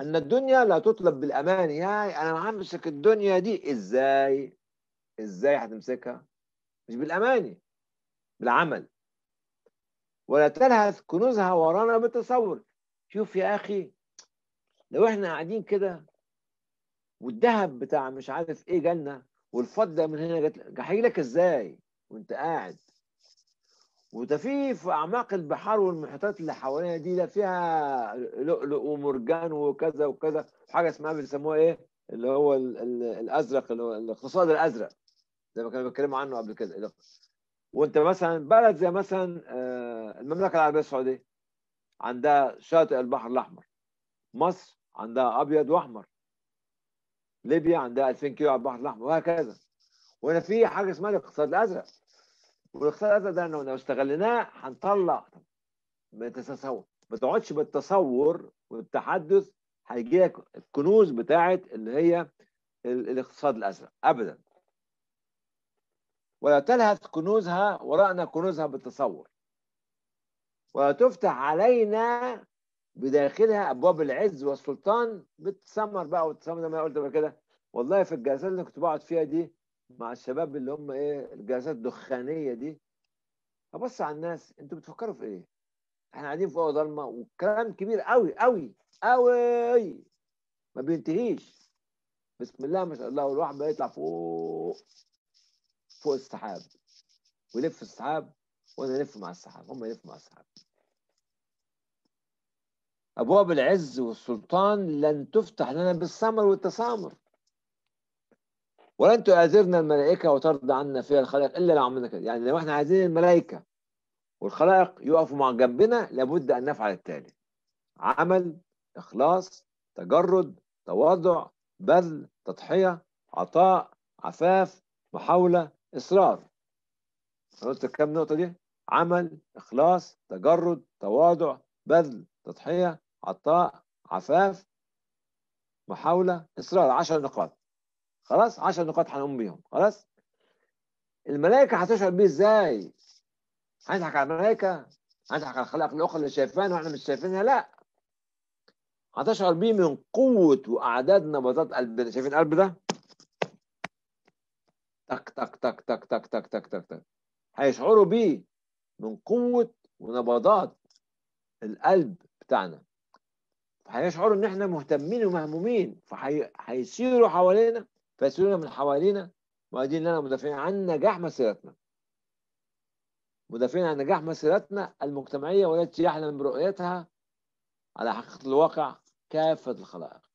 أن الدنيا لا تطلب بالأمان يا أنا همسك الدنيا دي إزاي إزاي هتمسكها مش بالأماني بالعمل ولا تلهث كنوزها ورانا بالتصور شوف يا أخي لو احنا قاعدين كده والذهب بتاع مش عارف ايه جالنا والفضه من هنا جت هيجي لك ازاي وانت قاعد وده في اعماق البحار والمحيطات اللي حوالينا دي ده فيها لؤلؤ ومرجان وكذا وكذا حاجه اسمها بيسموها ايه اللي هو الـ الـ الازرق اللي هو الاقتصاد الازرق زي ما كانوا بيتكلموا عنه قبل كده وانت مثلا بلد زي مثلا آه، المملكه العربيه السعوديه عندها شاطئ البحر الاحمر مصر عندها ابيض واحمر ليبيا عندها 2000 كيلو على البحر الاحمر وهكذا وهنا في حاجه اسمها الاقتصاد الازرق والاقتصاد الازرق ده لو استغليناه هنطلع بتتصور ما تقعدش بالتصور والتحدث هيجي لك الكنوز بتاعه اللي هي الاقتصاد الازرق ابدا ولا تلهث كنوزها وراءنا كنوزها بالتصور ولا تفتح علينا بداخلها ابواب العز والسلطان بتسمر بقى وتسمر زي ما قلت قبل كده والله في الجلسات اللي كنت بقعد فيها دي مع الشباب اللي هم ايه الجلسات الدخانيه دي ابص على الناس انتوا بتفكروا في ايه؟ احنا قاعدين في اوضه ضلمه والكلام كبير قوي قوي قوي ما بينتهيش بسم الله ما شاء الله والواحد بقى يطلع فوق فوق السحاب ويلف السحاب وانا الف مع السحاب هم يلفوا مع السحاب أبواب العز والسلطان لن تفتح لنا بالسمر والتسامر ولن تؤازرنا الملائكة وترضى عنا فيها الخلائق إلا لو عملنا كده يعني لو إحنا عايزين الملائكة والخلائق يقفوا مع جنبنا لابد أن نفعل التالي عمل إخلاص تجرد تواضع بذل تضحية عطاء عفاف محاولة إصرار قلت كم نقطة دي عمل إخلاص تجرد تواضع بذل تضحية عطاء عفاف محاولة إصرار 10 نقاط خلاص 10 نقاط هنقوم بيهم خلاص الملائكة هتشعر بيه إزاي؟ هنضحك على الملائكة؟ هنضحك على الخلائق الأخرى اللي شايفانا وإحنا مش شايفينها؟ لأ هتشعر بيه من قوة وأعداد نبضات قلبنا شايفين القلب ده؟ تك تك تك تك تك تك تك تك تك هيشعروا بيه من قوة ونبضات القلب بتاعنا فهيشعروا ان احنا مهتمين ومهمومين فهيسيروا حوالينا فيسيرونا من حوالينا وقاعدين لنا مدافعين عن نجاح مسيرتنا مدافعين عن نجاح مسيرتنا المجتمعيه والتي يحلم برؤيتها على حقيقه الواقع كافه الخلائق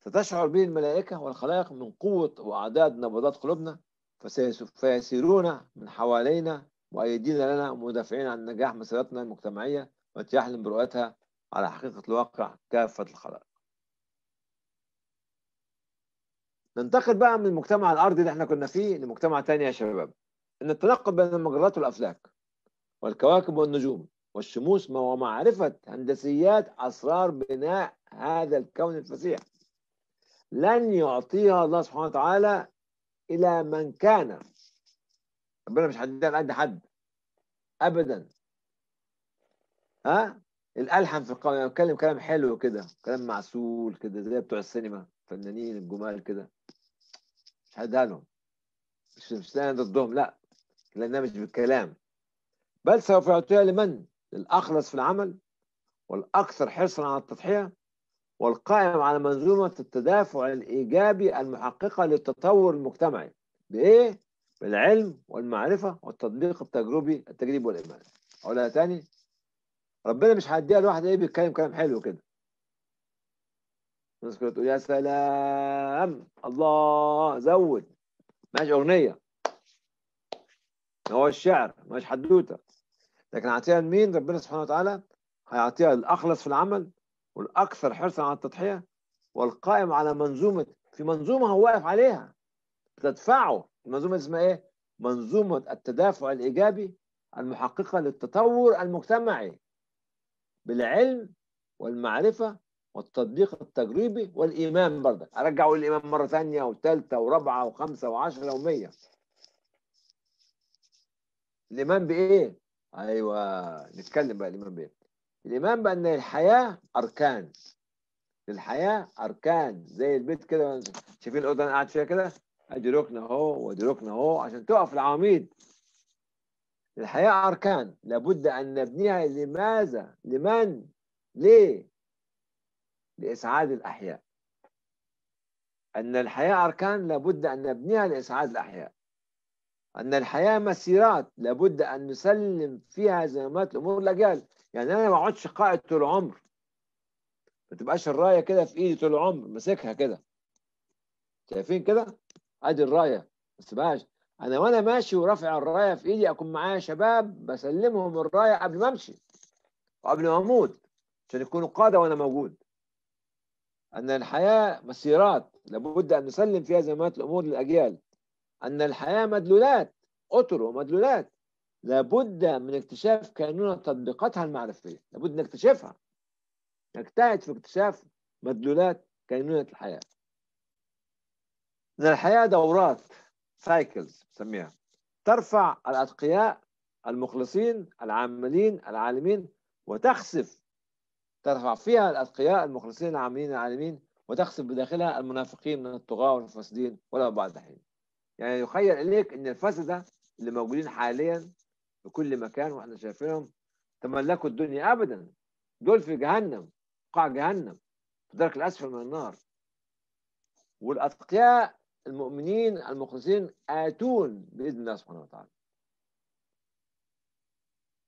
ستشعر به الملائكة والخلائق من قوة وأعداد نبضات قلوبنا فسيسيرون من حوالينا مؤيدين لنا ومدافعين عن نجاح مسيرتنا المجتمعية التي يحلم برؤيتها على حقيقة الواقع كافة الخلائق ننتقل بقى من المجتمع الأرضي اللي احنا كنا فيه لمجتمع تاني يا شباب إن التنقل بين المجرات والأفلاك والكواكب والنجوم والشموس ما هو معرفة هندسيات أسرار بناء هذا الكون الفسيح لن يعطيها الله سبحانه وتعالى إلى من كان ربنا مش حداد قد حد ابدا ها الالحن في القناه يعني بتكلم كلام حلو كده كلام معسول كده زي بتوع السينما فنانين الجمال كده مش هدالهم مش مش ضدهم لا لانها مش بالكلام بل سوف يعطيها لمن الاخلص في العمل والاكثر حرصا على التضحيه والقائم على منظومه التدافع الايجابي المحققه للتطور المجتمعي بايه بالعلم والمعرفة والتطبيق التجربي التجريب والإيمان أقولها تاني ربنا مش هيديها لواحد إيه بيتكلم كلام حلو كده الناس كلها تقول يا سلام الله زود ماشي أغنية هو الشعر ماشي حدوتة لكن هيعطيها لمين ربنا سبحانه وتعالى هيعطيها الأخلص في العمل والأكثر حرصا على التضحية والقائم على منظومة في منظومة هو واقف عليها تدفعه المنظومه اسمها ايه؟ منظومه التدافع الايجابي المحققه للتطور المجتمعي بالعلم والمعرفه والتطبيق التجريبي والايمان برضه ارجع اقول الايمان مره ثانيه وثالثه ورابعه وخمسه وعشره ومية الايمان بايه؟ ايوه نتكلم بقى الايمان بايه؟ الايمان بان الحياه اركان الحياه اركان زي البيت كده شايفين الاوضه انا قاعد فيها كده ادي ركن اهو وادي ركن اهو عشان تقف العواميد الحياه اركان لابد ان نبنيها لماذا لمن ليه لاسعاد الاحياء ان الحياه اركان لابد ان نبنيها لاسعاد الاحياء ان الحياه مسيرات لابد ان نسلم فيها زمامات الامور الاجيال يعني انا ما اقعدش قائد طول العمر ما تبقاش الرايه كده في ايدي طول العمر ماسكها كده شايفين كده ادي الرايه ما تسيبهاش انا وانا ماشي ورافع الرايه في ايدي اكون معايا شباب بسلمهم الرايه قبل ما امشي وقبل ما اموت عشان يكونوا قاده وانا موجود ان الحياه مسيرات لابد ان نسلم فيها زمامات الامور للاجيال ان الحياه مدلولات اطر ومدلولات لابد من اكتشاف كانونه تطبيقاتها المعرفيه لابد نكتشفها نجتهد في اكتشاف مدلولات كانونه الحياه إن الحياة دورات سايكلز بسميها ترفع الأتقياء المخلصين العاملين العالمين وتخسف ترفع فيها الأتقياء المخلصين العاملين العالمين وتخسف بداخلها المنافقين من الطغاة والفاسدين ولو بعد حين يعني يخيل إليك أن الفسدة اللي موجودين حاليا في كل مكان وإحنا شايفينهم تملكوا الدنيا أبدا دول في جهنم قاع جهنم في الدرك الأسفل من النار والأتقياء المؤمنين المخلصين آتون بإذن الله سبحانه وتعالى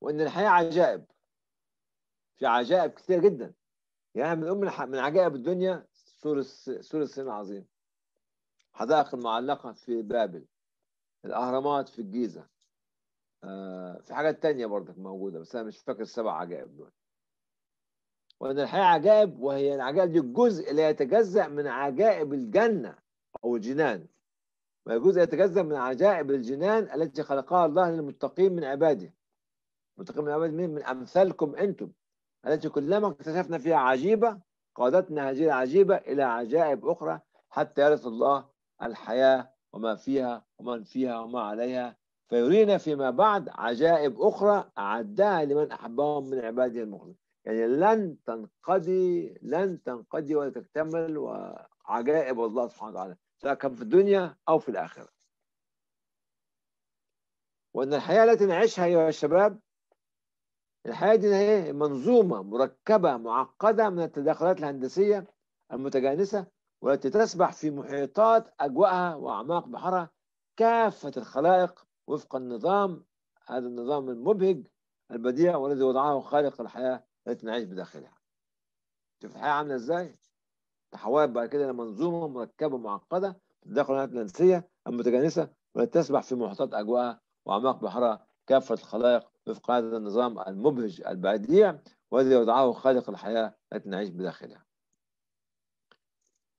وإن الحياة عجائب في عجائب كثيرة جدا يعني من أم من عجائب الدنيا سور سور الصين العظيم حدائق المعلقة في بابل الأهرامات في الجيزة آه في حاجات تانية برضك موجودة بس أنا مش فاكر السبع عجائب دول وإن الحياة عجائب وهي العجائب دي الجزء لا يتجزأ من عجائب الجنة أو الجنان ويجوز أن يتجزأ من عجائب الجنان التي خلقها الله للمتقين من عباده المتقين من عباده من, من أمثالكم أنتم التي كلما اكتشفنا فيها عجيبة قادتنا هذه العجيبة إلى عجائب أخرى حتى يرث الله الحياة وما فيها ومن فيها وما عليها فيرينا فيما بعد عجائب أخرى أعدها لمن أحبهم من عباده المخلصين يعني لن تنقضي لن تنقضي ولا تكتمل و عجائب الله سبحانه وتعالى سواء كان في الدنيا أو في الآخرة وإن الحياة التي نعيشها أيها الشباب الحياة دي إيه؟ منظومة مركبة معقدة من التداخلات الهندسية المتجانسة والتي تسبح في محيطات أجواءها وأعماق بحرها كافة الخلائق وفق النظام هذا النظام المبهج البديع والذي وضعه خالق الحياة التي نعيش بداخلها شوف الحياة عاملة إزاي؟ تحولت بعد كده لمنظومه مركبة معقدة تتداخل الانسيه المتجانسة ولتسبح في محيطات أجواءها وأعماق بحرها كافة الخلائق وفق هذا النظام المبهج البديع والذي وضعه خالق الحياة التي نعيش بداخلها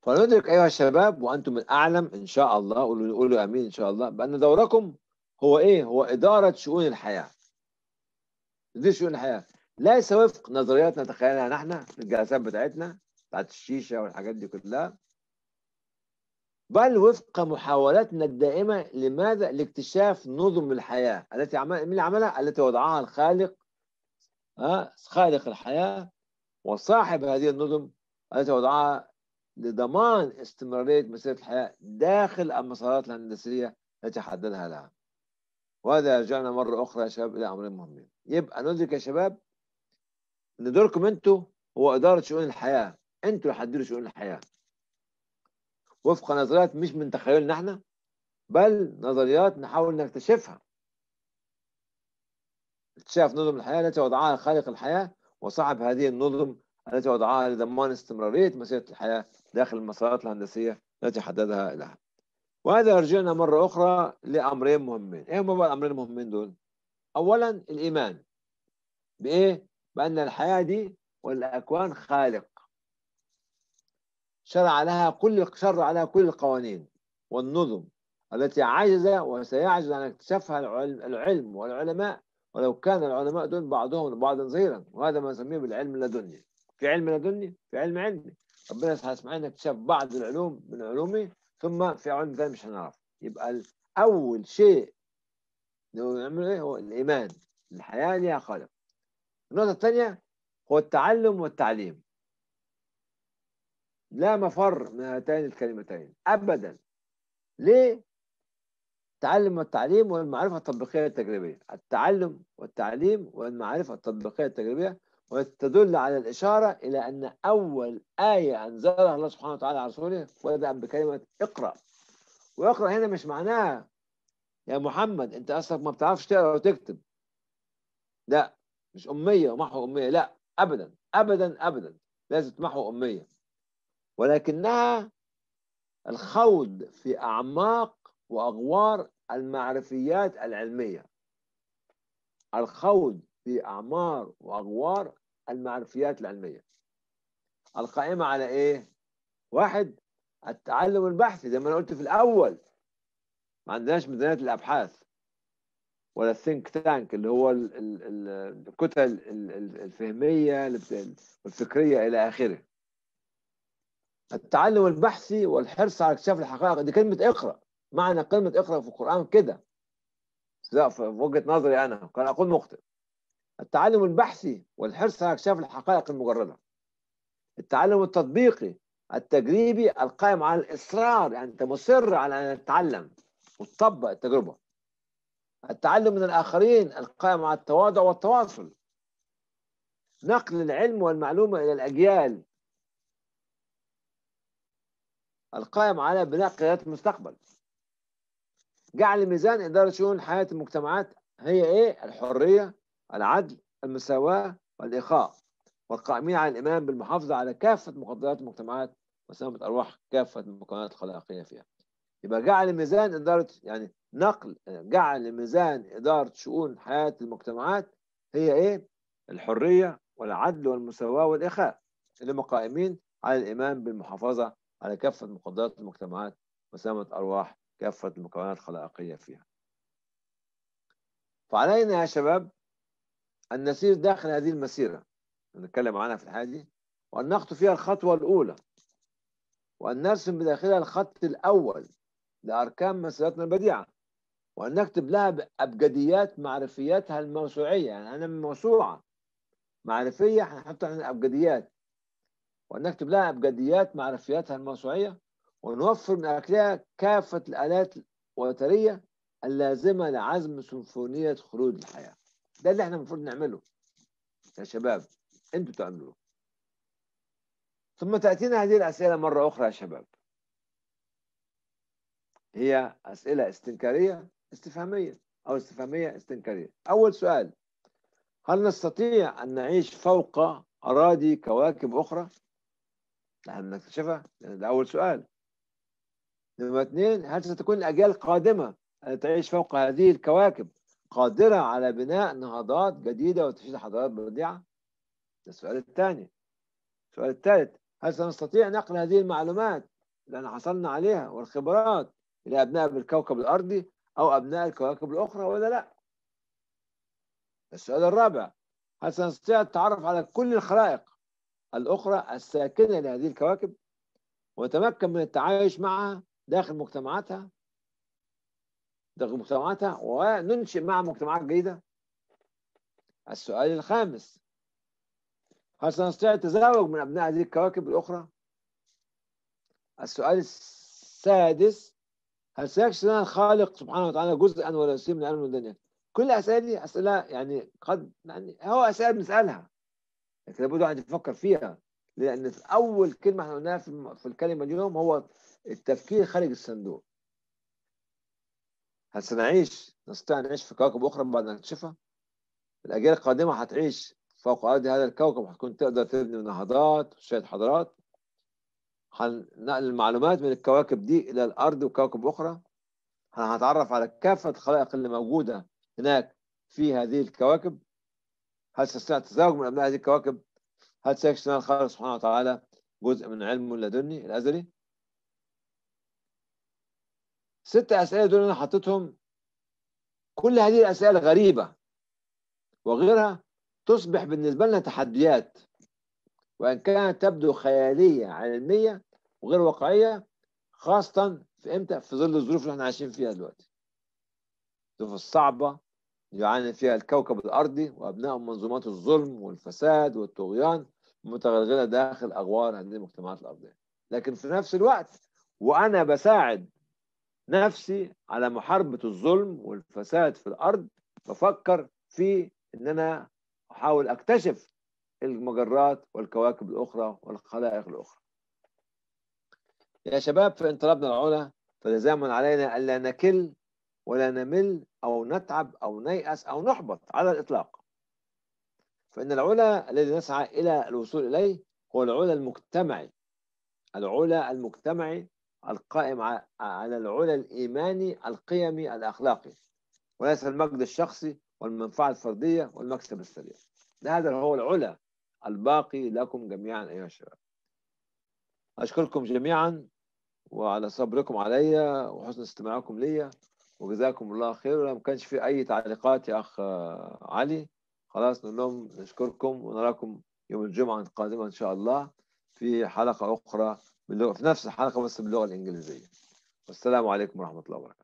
فندرك أيها الشباب وأنتم الأعلم إن شاء الله قولوا, قولوا آمين إن شاء الله بأن دوركم هو إيه؟ هو إدارة شؤون الحياة دي شؤون الحياة ليس وفق نظريات نتخيلها نحن في الجلسات بتاعتنا بتاعت الشيشه والحاجات دي كلها بل وفق محاولاتنا الدائمه لماذا لاكتشاف نظم الحياه التي عمل من عملها التي وضعها الخالق آه، خالق الحياه وصاحب هذه النظم التي وضعها لضمان استمراريه مسيره الحياه داخل المسارات الهندسيه التي حددها لها وهذا يرجعنا مره اخرى يا شباب الى امرين مهمين يبقى ندرك يا شباب ان دوركم انتم هو اداره شؤون الحياه انتوا اللي هتديروا شؤون الحياه وفق نظريات مش من تخيلنا احنا بل نظريات نحاول نكتشفها اكتشاف نظم الحياه التي وضعها خالق الحياه وصعب هذه النظم التي وضعها لضمان استمراريه مسيره الحياه داخل المسارات الهندسيه التي حددها لها. وهذا يرجعنا مره اخرى لامرين مهمين، ايه هما بقى الامرين المهمين دول؟ اولا الايمان بايه؟ بان الحياه دي والاكوان خالق شرع لها كل شرع لها كل القوانين والنظم التي عجز وسيعجز عن اكتشافها العلم والعلماء ولو كان العلماء دون بعضهم لبعض ظهيرا وهذا ما نسميه بالعلم اللدني في علم لدني في علم علمي ربنا هيسمح لنا اكتشاف بعض العلوم من علومه ثم في علم ثاني مش هنعرف يبقى اول شيء نعمله ايه هو الايمان الحياه ليها خالق النقطه الثانيه هو التعلم والتعليم لا مفر من هاتين الكلمتين أبدا ليه؟ تعلم والتعليم والمعرفة التطبيقية التجريبية التعلم والتعليم والمعرفة التطبيقية التجريبية وتدل على الإشارة إلى أن أول آية أنزلها الله سبحانه وتعالى على رسوله بدأ بكلمة اقرأ واقرأ هنا مش معناها يا محمد أنت أصلك ما بتعرفش تقرأ وتكتب لا مش أمية ومحو أمية لا أبدا أبدا أبدا لازم تمحو أمية ولكنها الخوض في أعماق وأغوار المعرفيات العلمية الخوض في أعمار وأغوار المعرفيات العلمية القائمة على إيه؟ واحد التعلم البحثي زي ما أنا قلت في الأول ما عندناش ميزانية الأبحاث ولا الثينك تانك اللي هو الكتل الفهمية والفكرية إلى آخره التعلم البحثي والحرص على اكتشاف الحقائق دي كلمه اقرا معنى كلمه اقرا في القران كده لا في وجهه نظري انا كان اقول مخطئ التعلم البحثي والحرص على اكتشاف الحقائق المجرده التعلم التطبيقي التجريبي القائم على الاصرار يعني انت مصر على ان تتعلم وتطبق التجربه التعلم من الاخرين القائم على التواضع والتواصل نقل العلم والمعلومه الى الاجيال القائم على بناء قيادات المستقبل جعل ميزان إدارة شؤون حياة المجتمعات هي إيه؟ الحرية العدل المساواة والإخاء والقائمين على الإيمان بالمحافظة على كافة مقدرات المجتمعات وسلامة أرواح كافة المكونات الخلاقية فيها يبقى جعل ميزان إدارة يعني نقل جعل ميزان إدارة شؤون حياة المجتمعات هي إيه؟ الحرية والعدل والمساواة والإخاء اللي هم قائمين على الإيمان بالمحافظة على كافة مقدرات المجتمعات وسامة أرواح كافة المكونات الخلائقية فيها فعلينا يا شباب أن نسير داخل هذه المسيرة نتكلم عنها في الحاجة دي وأن نخطو فيها الخطوة الأولى وأن نرسم بداخلها الخط الأول لأركان مسيرتنا البديعة وأن نكتب لها أبجديات معرفياتها الموسوعية يعني أنا موسوعة معرفية هنحط عن الأبجديات وأن نكتب لها أبجديات مع رفياتها الموسوعية ونوفر من أكلها كافة الآلات الوترية اللازمة لعزم سمفونيه خلود الحياة ده اللي احنا المفروض نعمله يا شباب انتوا تعملوه ثم تأتينا هذه الأسئلة مرة أخرى يا شباب هي أسئلة استنكارية استفهامية أو استفهامية استنكارية أول سؤال هل نستطيع أن نعيش فوق أراضي كواكب أخرى لحد ما نكتشفها ده أول سؤال نمرة اثنين هل ستكون الأجيال القادمة التي تعيش فوق هذه الكواكب قادرة على بناء نهضات جديدة وتشيد حضارات بديعة؟ ده السؤال الثاني السؤال الثالث هل سنستطيع نقل هذه المعلومات اللي حصلنا عليها والخبرات إلى أبناء الكوكب الأرضي أو أبناء الكواكب الأخرى ولا لا؟ السؤال الرابع هل سنستطيع التعرف على كل الخلائق الأخرى الساكنة لهذه الكواكب وتمكن من التعايش معها داخل مجتمعاتها داخل مجتمعاتها وننشئ مع مجتمعات جديدة السؤال الخامس هل سنستطيع التزاوج من أبناء هذه الكواكب الأخرى؟ السؤال السادس هل سيكشف لنا الخالق سبحانه وتعالى جزءا ولا شيء من العالم والدنيا؟ كل الأسئلة دي أسئلة يعني قد يعني هو أسئلة بنسألها لكن لابد واحد يفكر فيها لان في اول كلمه احنا قلناها في الكلمه اليوم هو التفكير خارج الصندوق هل سنعيش نستطيع نعيش في كواكب اخرى بعد ما نكتشفها الاجيال القادمه هتعيش فوق ارض هذا الكوكب هتكون تقدر تبني نهضات وشويه حضارات هنقل المعلومات من الكواكب دي الى الارض وكواكب اخرى هنتعرف على كافه الخلائق اللي موجوده هناك في هذه الكواكب هل سيصنع التزاوج من أبناء هذه الكواكب هل سيكشفنا الخالق سبحانه وتعالى جزء من علمه اللدني الأزلي ست أسئلة دول أنا حطيتهم كل هذه الأسئلة غريبة وغيرها تصبح بالنسبة لنا تحديات وإن كانت تبدو خيالية علمية وغير واقعية خاصة في إمتى في ظل الظروف اللي احنا عايشين فيها دلوقتي الظروف الصعبة يعاني فيها الكوكب الأرضي وأبناء منظومات الظلم والفساد والطغيان متغلغلة داخل أغوار هذه المجتمعات الأرضية لكن في نفس الوقت وأنا بساعد نفسي على محاربة الظلم والفساد في الأرض بفكر في إن أنا أحاول أكتشف المجرات والكواكب الأخرى والخلائق الأخرى يا شباب في انطلابنا العلا فلزاما علينا ألا نكل ولا نمل أو نتعب أو نيأس أو نحبط على الإطلاق فإن العلا الذي نسعى إلى الوصول إليه هو العلا المجتمعي العلا المجتمعي القائم على العلا الإيماني القيمي الأخلاقي وليس المجد الشخصي والمنفعة الفردية والمكسب السريع هذا هو العلا الباقي لكم جميعا أيها الشباب أشكركم جميعا وعلى صبركم علي وحسن استماعكم لي وجزاكم الله خير ما كانش في أي تعليقات يا أخ علي خلاص نقول لهم نشكركم ونراكم يوم الجمعة القادمة إن شاء الله في حلقة أخرى باللغة في نفس الحلقة بس باللغة الإنجليزية والسلام عليكم ورحمة الله وبركاته